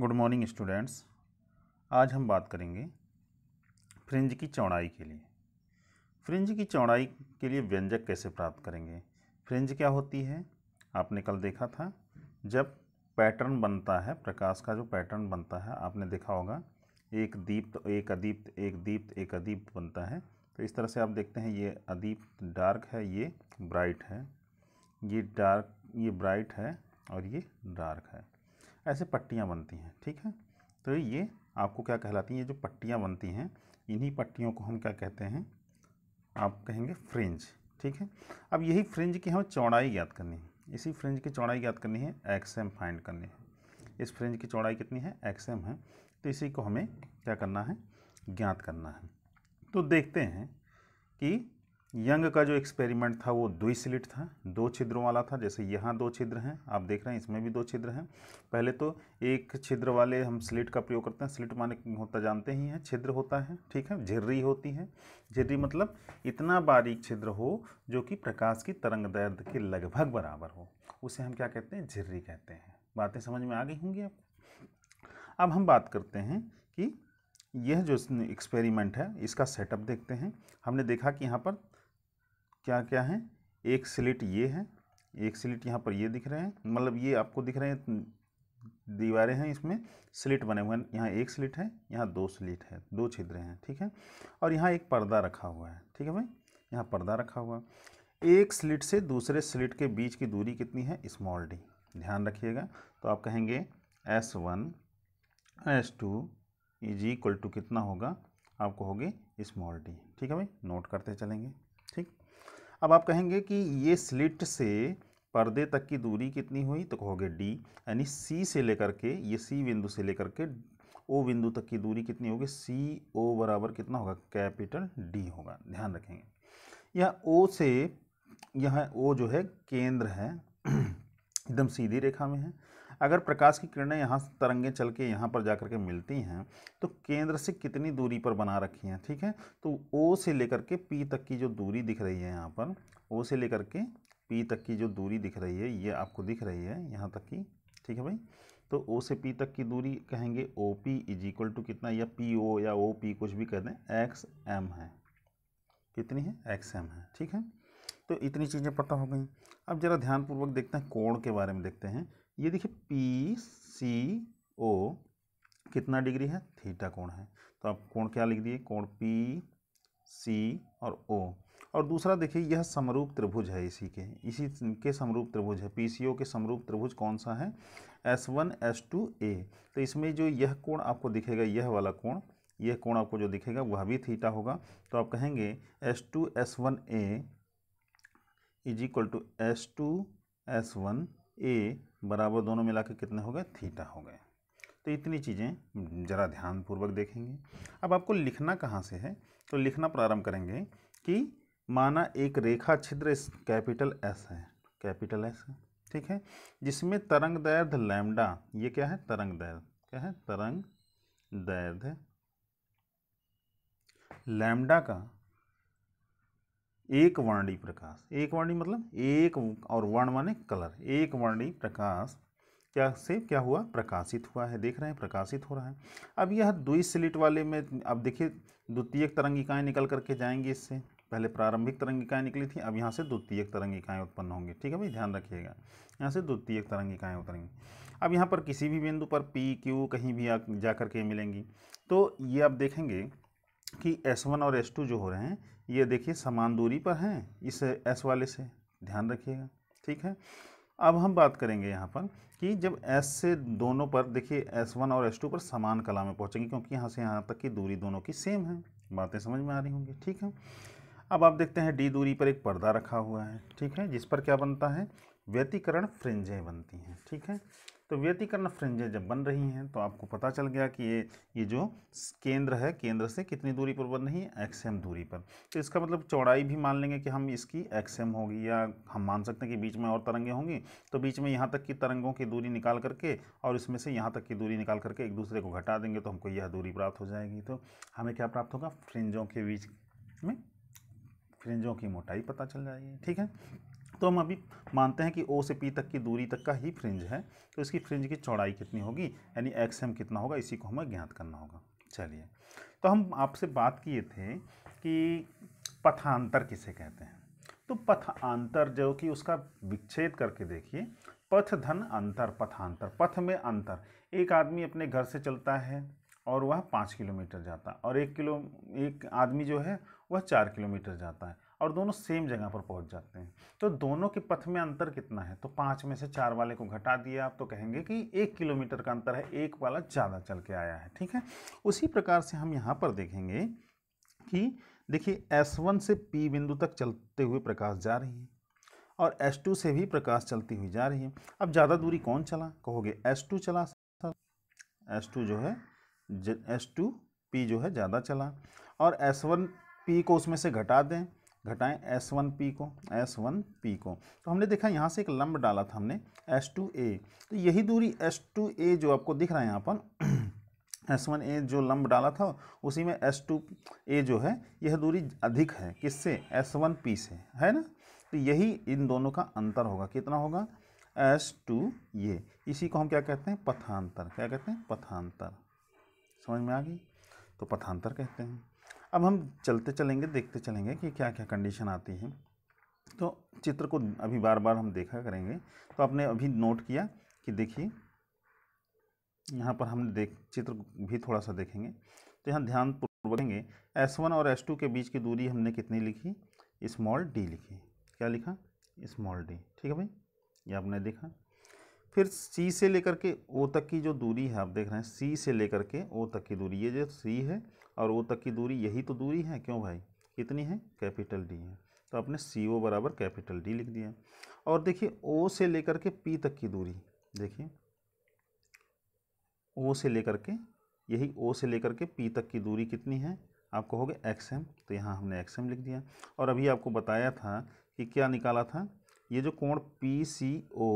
good morning students आज हम बात करेंगे फ्रिंज की चौड़ाई के लिए फ्रिंज की चौड़ाई के लिए व्यंजक कैसे प्राप्त करेंगे फ्रिंज क्या होती है आपने कल देखा था जब पैटर्न बनता है प्रकाश का जो पैटर्न बनता है आपने देखा होगा एक दीप्त एक अदीप्त एक दीप्त एक अदीप्त बनता है तो इस तरह से आप देखते हैं ये अदीप्त डार्क है ये ब्राइट है ये डार्क ये ब्राइट है और ये डार्क है ऐसे पट्टियाँ बनती हैं ठीक है तो ये आपको क्या कहलाती हैं ये जो पट्टियाँ बनती हैं इन्हीं पट्टियों को हम क्या कहते हैं आप कहेंगे फ्रिंज ठीक है अब यही फ्रिंज की हमें चौड़ाई ज्ञात करनी है इसी फ्रिंज की चौड़ाई ज्ञात करनी है एक्स एम फाइंड करनी है इस फ्रिंज की चौड़ाई कितनी है एक्स एम है तो इसी को हमें क्या करना है ज्ञात करना है तो देखते हैं कि यंग का जो एक्सपेरिमेंट था वो दो स्लिट था दो छिद्रों वाला था जैसे यहाँ दो छिद्र हैं आप देख रहे हैं इसमें भी दो छिद्र हैं पहले तो एक छिद्र वाले हम स्लिट का प्रयोग करते हैं स्लिट माने होता जानते ही हैं छिद्र होता है ठीक है झिर्री होती है झिर्री मतलब इतना बारीक छिद्र हो जो कि प्रकाश की तरंग दर्द के लगभग बराबर हो उसे हम क्या कहते हैं झिर्री कहते हैं बातें समझ में आ गई होंगी आप अब हम बात करते हैं कि यह जो एक्सपेरिमेंट है इसका सेटअप देखते हैं हमने देखा कि यहाँ पर क्या क्या है एक स्लिट ये है एक स्लिट यहाँ पर ये दिख रहे हैं मतलब ये आपको दिख रहे हैं दीवारें हैं इसमें स्लिट बने हुए हैं यहाँ एक स्लिट है यहाँ दो स्लिट है दो छिद्र हैं ठीक है और यहाँ एक पर्दा रखा हुआ है ठीक है भाई यहाँ पर्दा रखा हुआ एक स्लिट से दूसरे स्लिट के बीच की दूरी कितनी है स्मॉल डी ध्यान रखिएगा तो आप कहेंगे S one S two is equal to कितना होगा आपको होगी स्मॉल डी ठीक है भाई नोट करते चलेंगे ठीक अब आप कहेंगे कि ये स्लिट से पर्दे तक की दूरी कितनी हुई तो कहोगे डी यानी सी से लेकर के ये सी बिंदु से लेकर के ओ बिंदु तक की दूरी कितनी होगी सी ओ बराबर कितना होगा कैपिटल डी होगा ध्यान रखेंगे यह ओ से यह ओ जो है केंद्र है एकदम सीधी रेखा में है अगर प्रकाश की किरणें यहाँ से तरंगें चल के यहाँ पर जा के मिलती हैं तो केंद्र से कितनी दूरी पर बना रखी हैं ठीक है तो ओ से लेकर के पी तक की जो दूरी दिख रही है यहाँ पर ओ से लेकर के पी तक की जो दूरी दिख रही है ये आपको दिख रही है यहाँ तक की ठीक है भाई तो ओ से पी तक की दूरी कहेंगे O P is equal to कितना या पी ओ या ओ पी कुछ भी कह दें एक्स एम है कितनी है एक्स एम है ठीक है तो इतनी चीज़ें पता हो गई अब ज़रा ध्यानपूर्वक देखते हैं कोण के बारे में देखते हैं ये देखिए पी सी ओ कितना डिग्री है थीटा कोण है तो आप कोण क्या लिख दिए कोण पी सी और ओ और दूसरा देखिए यह समरूप त्रिभुज है इसी के इसी के समरूप त्रिभुज है ओ के समरूप त्रिभुज कौन सा है S one S two A तो इसमें जो यह कोण आपको दिखेगा यह वाला कोण यह कोण आपको जो दिखेगा वह भी थीटा होगा तो आप कहेंगे S two S one A is equal to S two S one A बराबर दोनों मिला के कितने हो गए थीटा हो गए तो इतनी चीज़ें ज़रा ध्यानपूर्वक देखेंगे अब आपको लिखना कहाँ से है तो लिखना प्रारंभ करेंगे कि माना एक रेखा छिद्र कैपिटल एस है कैपिटल एस है ठीक है जिसमें तरंग दैर्घ्य लैम्डा ये क्या है तरंग दैर्घ्य क्या है तरंग दैर्घ्य लैम्डा का एक वर्णी प्रकाश एक वर्णी मतलब एक और वर्ण माने कलर एक वर्णी प्रकाश क्या से क्या हुआ प्रकाशित हुआ है देख रहे हैं प्रकाशित हो रहा है अब यह दुई स्लिट वाले में अब देखिए द्वितीय तरंगिकाएं निकल करके जाएंगी इससे पहले प्रारंभिक तरंगिकाएं निकली थी अब यहाँ से द्वितीय तरंगिकाएं उत्पन्न होंगी ठीक है भाई ध्यान रखिएगा यहाँ से द्वितीय तरंगिकाएँ उतरेंगी अब यहाँ पर किसी भी बिंदु पर पी क्यू कहीं भी जा करके मिलेंगी तो ये आप देखेंगे कि S1 और S2 जो हो रहे हैं ये देखिए समान दूरी पर हैं इस S वाले से ध्यान रखिएगा ठीक है अब हम बात करेंगे यहाँ पर कि जब S से दोनों पर देखिए S1 और S2 पर समान कला में पहुँचेंगे क्योंकि यहाँ से यहाँ तक की दूरी दोनों की सेम है बातें समझ में आ रही होंगी ठीक है अब आप देखते हैं डी दूरी पर एक पर्दा रखा हुआ है ठीक है जिस पर क्या बनता है व्यतिकरण फ्रिंजें बनती हैं ठीक है तो व्यतीकरण फ्रिंजें जब बन रही हैं तो आपको पता चल गया कि ये ये जो केंद्र है केंद्र से कितनी दूरी पर बन रही है एक्सएम दूरी पर तो इसका मतलब चौड़ाई भी मान लेंगे कि हम इसकी एक्स एम होगी या हम मान सकते हैं कि बीच में और तरंगें होंगी तो बीच में यहाँ तक की तरंगों की दूरी निकाल करके और इसमें से यहाँ तक की दूरी निकाल करके एक दूसरे को घटा देंगे तो हमको यह दूरी प्राप्त हो जाएगी तो हमें क्या प्राप्त होगा फ्रिंजों के बीच में फ्रिंजों की मोटाई पता चल जाएगी ठीक है तो हम अभी मानते हैं कि ओ से पी तक की दूरी तक का ही फ्रिंज है तो इसकी फ्रिंज की चौड़ाई कितनी होगी यानी एक्स एम कितना होगा इसी को हमें ज्ञात करना होगा चलिए तो हम आपसे बात किए थे कि पथांतर किसे कहते हैं तो पथांतर जो कि उसका विच्छेद करके देखिए पथ धन अंतर पथांतर पथ में अंतर एक आदमी अपने घर से चलता है और वह पाँच किलोमीटर जाता है और एक किलो एक आदमी जो है वह चार किलोमीटर जाता है और दोनों सेम जगह पर पहुंच जाते हैं तो दोनों के पथ में अंतर कितना है तो पाँच में से चार वाले को घटा दिया आप तो कहेंगे कि एक किलोमीटर का अंतर है एक वाला ज़्यादा चल के आया है ठीक है उसी प्रकार से हम यहाँ पर देखेंगे कि देखिए S1 से P बिंदु तक चलते हुए प्रकाश जा रही है और S2 से भी प्रकाश चलती हुई जा रही है अब ज़्यादा दूरी कौन चला कहोगे S2 चला सर S2 जो है एस टू जो है ज़्यादा चला और S1 P को उसमें से घटा दें घटाएं एस वन पी को एस वन पी को तो हमने देखा यहाँ से एक लंब डाला था हमने एस टू ए तो यही दूरी एस टू ए जो आपको दिख रहा है यहाँ पर एस वन ए जो लंब डाला था उसी में एस टू ए जो है यह दूरी अधिक है किससे एस वन पी से है ना तो यही इन दोनों का अंतर होगा कितना होगा एस टू ए इसी को हम क्या कहते हैं पथांतर क्या कहते हैं पथांतर समझ में आ गई तो पथांतर कहते हैं अब हम चलते चलेंगे देखते चलेंगे कि क्या क्या कंडीशन आती है तो चित्र को अभी बार बार हम देखा करेंगे तो आपने अभी नोट किया कि देखिए यहाँ पर हम देख चित्र भी थोड़ा सा देखेंगे तो यहाँ ध्यान पूर्वकेंगे एस वन और एस टू के बीच की दूरी हमने कितनी लिखी स्मॉल डी लिखी क्या लिखा स्मॉल डी ठीक है भाई ये आपने देखा फिर सी से लेकर के ओ तक की जो दूरी है आप देख रहे हैं सी से लेकर के ओ तक की दूरी ये जो सी है और ओ तक की दूरी यही तो दूरी है क्यों भाई कितनी है कैपिटल डी है तो आपने सी ओ बराबर कैपिटल डी लिख दिया और देखिए ओ से लेकर के पी तक की दूरी देखिए ओ से लेकर के यही ओ से लेकर के पी तक की दूरी कितनी है आप कहोगे एक्स एम तो यहाँ हमने एक्स एम लिख दिया और अभी आपको बताया था कि क्या निकाला था ये जो कोण पी सी ओ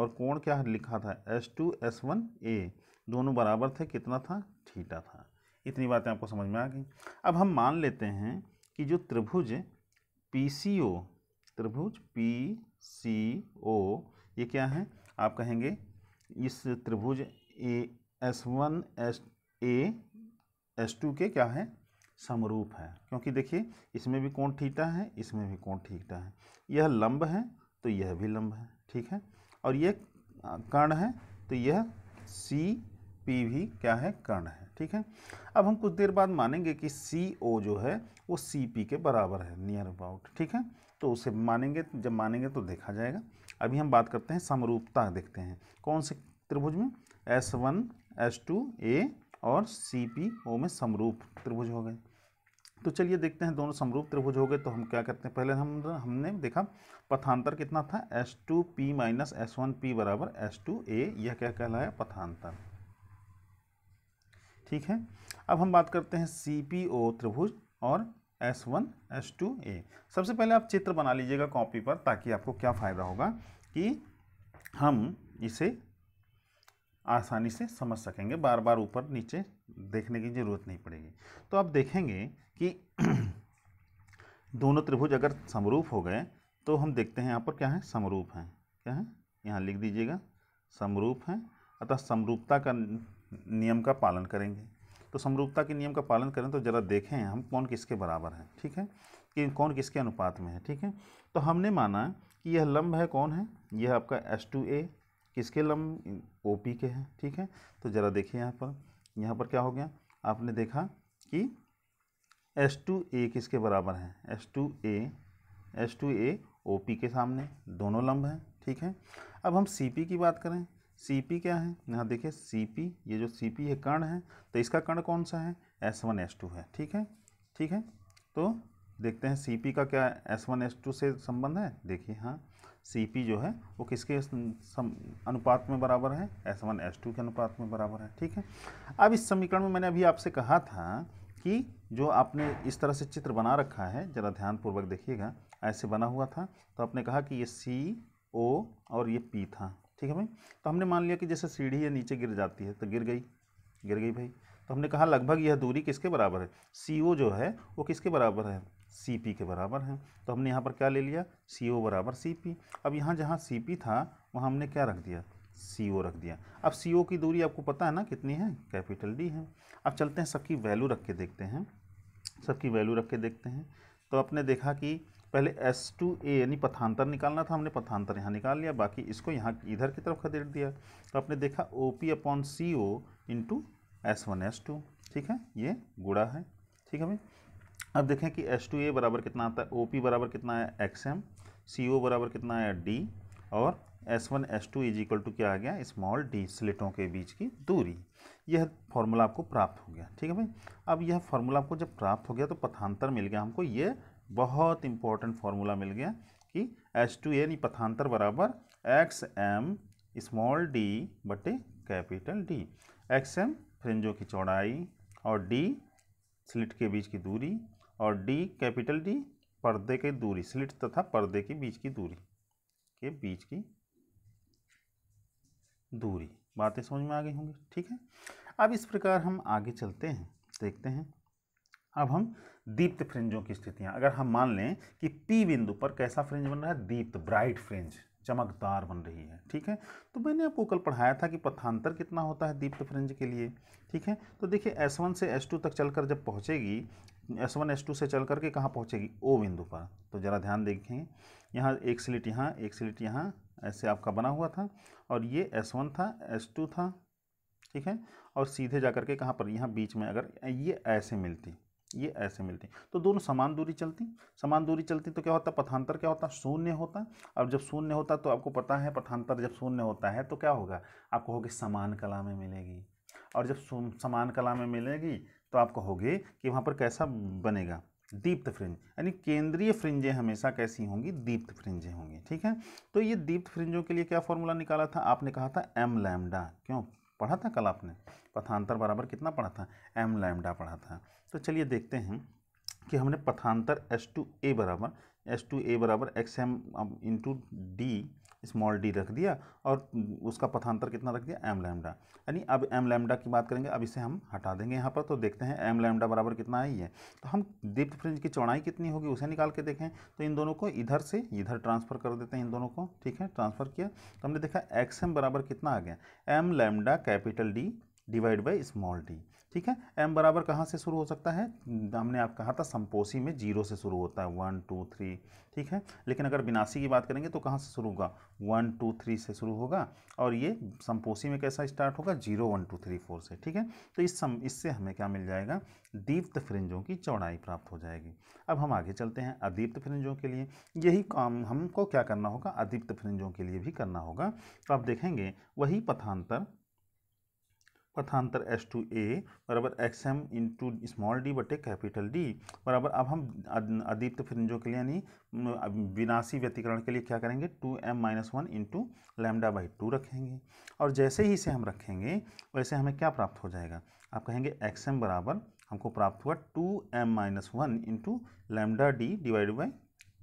और कोण क्या लिखा था S two S one A दोनों बराबर थे कितना था थीटा था इतनी बातें आपको समझ में आ गई अब हम मान लेते हैं कि जो त्रिभुज पी सी ओ त्रिभुज पी सी ओ ये क्या है आप कहेंगे इस त्रिभुज A S one S A S two के क्या है समरूप है क्योंकि देखिए इसमें भी कोण ठीटा है इसमें भी कोण ठीटा है यह लंब है तो यह भी लंब है ठीक है और यह कर्ण है तो यह सी पी भी क्या है कर्ण है ठीक है अब हम कुछ देर बाद मानेंगे कि सी ओ जो है वो सी पी के बराबर है नियर अबाउट ठीक है तो उसे मानेंगे जब मानेंगे तो देखा जाएगा अभी हम बात करते हैं समरूपता देखते हैं कौन से त्रिभुज में S one S two A और सी पी ओ में समरूप त्रिभुज हो गए तो चलिए देखते हैं दोनों समरूप त्रिभुज हो गए तो हम क्या करते हैं पहले हम हमने देखा पथांतर कितना था S two P minus S one P बराबर एस टू ए यह क्या कहलाया पथांतर ठीक है अब हम बात करते हैं सी पी ओ त्रिभुज और S one S two A सबसे पहले आप चित्र बना लीजिएगा कॉपी पर ताकि आपको क्या फ़ायदा होगा कि हम इसे आसानी से समझ सकेंगे बार बार ऊपर नीचे देखने की ज़रूरत नहीं पड़ेगी तो आप देखेंगे कि दोनों त्रिभुज अगर समरूप हो गए तो हम देखते हैं यहाँ पर क्या है समरूप हैं क्या है यहाँ लिख दीजिएगा समरूप हैं अतः समरूपता का नियम का पालन करेंगे तो समरूपता के नियम का पालन करें तो ज़रा देखें हम कौन किसके बराबर हैं ठीक है कि कौन किसके अनुपात में है ठीक है तो हमने माना कि यह लंब है कौन है यह आपका एस टू ए किसके लंब ओ पी के हैं ठीक है तो ज़रा देखिए यहाँ पर यहाँ पर क्या हो गया आपने देखा कि एस टू ए किसके बराबर है S two A S two A O P के सामने दोनों लंब हैं ठीक है अब हम सी पी की बात करें सी पी क्या है यहाँ देखिए सी पी ये जो सी पी है कर्ण है तो इसका कर्ण कौन सा है एस वन एस टू है ठीक है ठीक है तो देखते हैं सी पी का क्या एस वन एस टू से संबंध है देखिए हाँ सी पी जो है वो किसके अनुपात में बराबर है एस वन एस टू के अनुपात में बराबर है ठीक है अब इस समीकरण में मैंने अभी आपसे कहा था कि जो आपने इस तरह से चित्र बना रखा है ज़रा ध्यानपूर्वक देखिएगा ऐसे बना हुआ था तो आपने कहा कि ये सी ओ और ये पी था ठीक है भाई तो हमने मान लिया कि जैसे सीढ़ी या नीचे गिर जाती है तो गिर गई गिर गई भाई तो हमने कहा लगभग यह दूरी किसके बराबर है सी ओ जो है वो किसके बराबर है सी पी के बराबर है तो हमने यहाँ पर क्या ले लिया सी ओ बराबर सी पी अब यहाँ जहाँ सी पी था वहाँ हमने क्या रख दिया सी ओ रख दिया अब सी ओ की दूरी आपको पता है ना कितनी है कैपिटल डी है अब चलते हैं सबकी वैल्यू रख के देखते हैं सबकी वैल्यू रख के देखते हैं तो आपने देखा कि पहले एस टू ए यानी पथांतर निकालना था हमने पथांतर यहाँ निकाल लिया बाकी इसको यहाँ इधर की तरफ खदेड़ दिया तो आपने देखा O P upon C O into S one S two ठीक है ये गुड़ा है ठीक है भाई अब देखें कि एस टू ए बराबर कितना आता है ओ पी बराबर कितना है एक्स एम सी ओ बराबर कितना है डी और S one S two is equal to क्या आ गया स्मॉल डी स्लेटों के बीच की दूरी यह फॉर्मूला आपको प्राप्त हो गया ठीक है भाई अब यह फॉर्मूला आपको जब प्राप्त हो गया तो पथांतर मिल गया हमको ये बहुत इंपॉर्टेंट फार्मूला मिल गया कि एच टू यानी पथांतर बराबर एक्स एम स्मॉल डी बटे कैपिटल डी एक्स एम फ्रेंजों की चौड़ाई और डी स्लिट के बीच की दूरी और डी कैपिटल डी पर्दे की दूरी स्लिट तथा पर्दे के बीच की दूरी के बीच की दूरी बातें समझ में आ गई होंगी ठीक है अब इस प्रकार हम आगे चलते हैं देखते हैं अब हम दीप्त फ्रिंजों की स्थितियाँ अगर हम मान लें कि पी बिंदु पर कैसा फ्रिंज बन रहा है दीप्त ब्राइट फ्रिंज चमकदार बन रही है ठीक है तो मैंने आपको कल पढ़ाया था कि पथांतर कितना होता है दीप्त फ्रिंज के लिए ठीक है तो देखिए एस वन से एस टू तक चलकर जब पहुँचेगी एस टू से चल करके कहाँ पहुँचेगी ओ बिंदु पर तो ज़रा ध्यान देखें यहाँ एक स्लिट यहाँ एक स्लिट यहाँ ऐसे आपका बना हुआ था और ये वन था टू था ठीक है और सीधे जा करके के कहाँ पर यहाँ बीच में अगर ये ऐसे मिलती ये ऐसे मिलती तो दोनों समान दूरी चलती समान दूरी चलती तो क्या होता पथांतर क्या होता शून्य होता अब जब शून्य होता तो आपको पता है पथांतर जब शून्य होता है तो क्या होगा आपको होगी समान कला में मिलेगी और जब समान कला में मिलेगी तो आप कहोगे कि वहाँ पर कैसा बनेगा दीप्त फ्रिंज यानी केंद्रीय फ्रिंजें हमेशा कैसी होंगी दीप्त फ्रिंजें होंगी ठीक है तो ये दीप्त फ्रिंजों के लिए क्या फॉर्मूला निकाला था आपने कहा था एम लैमडा क्यों पढ़ा था कल आपने पथांतर बराबर कितना पढ़ा था एम लैमडा पढ़ा था तो चलिए देखते हैं कि हमने पथांतर एस टू ए बराबर एस टू ए बराबर X M into D small D रख दिया और उसका पथांतर कितना रख दिया एम लैमडा यानी अब एम लैमडा की बात करेंगे अब इसे हम हटा देंगे यहाँ पर तो देखते हैं एम लैमडा बराबर कितना आई है तो हम दीप्त फ्रिंज की चौड़ाई कितनी होगी उसे निकाल के देखें तो इन दोनों को इधर से इधर ट्रांसफ़र कर देते हैं इन दोनों को ठीक है ट्रांसफ़र किया तो हमने देखा एक्स एम बराबर कितना आ गया M lambda capital D divide by small D ठीक है एम बराबर कहाँ से शुरू हो सकता है हमने आप कहा था संपोषी में जीरो से शुरू होता है वन टू थ्री ठीक है लेकिन अगर विनाशी की बात करेंगे तो कहाँ से शुरू होगा वन टू थ्री से शुरू होगा और ये संपोषी में कैसा स्टार्ट होगा zero one two three four से ठीक है तो इस सम इससे हमें क्या मिल जाएगा दीप्त फ्रिंजों की चौड़ाई प्राप्त हो जाएगी अब हम आगे चलते हैं अदीप्त फ्रिंजों के लिए यही काम हमको क्या करना होगा अदीप्त फ्रिंजों के लिए भी करना होगा तो आप देखेंगे वही पथांतर पथांतर एस टू ए बराबर X M into small D बटे कैपिटल डी बराबर अब हम अदीप्त फ्रिंजों के लिए यानी विनाशी व्यतिकरण के लिए क्या करेंगे two M minus one into lambda by two रखेंगे और जैसे ही इसे हम रखेंगे वैसे हमें क्या प्राप्त हो जाएगा आप कहेंगे एक्स एम बराबर हमको प्राप्त हुआ two M minus one into lambda D divide by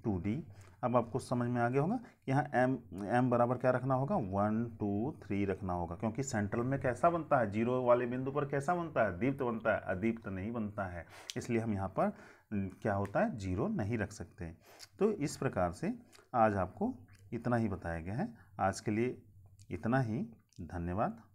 two D अब आपको समझ में आ गया होगा यहाँ एम एम बराबर क्या रखना होगा वन टू थ्री रखना होगा क्योंकि सेंट्रल में कैसा बनता है जीरो वाले बिंदु पर कैसा बनता है दीप्त बनता है अदीप्त नहीं बनता है इसलिए हम यहाँ पर क्या होता है जीरो नहीं रख सकते तो इस प्रकार से आज आपको इतना ही बताया गया है आज के लिए इतना ही धन्यवाद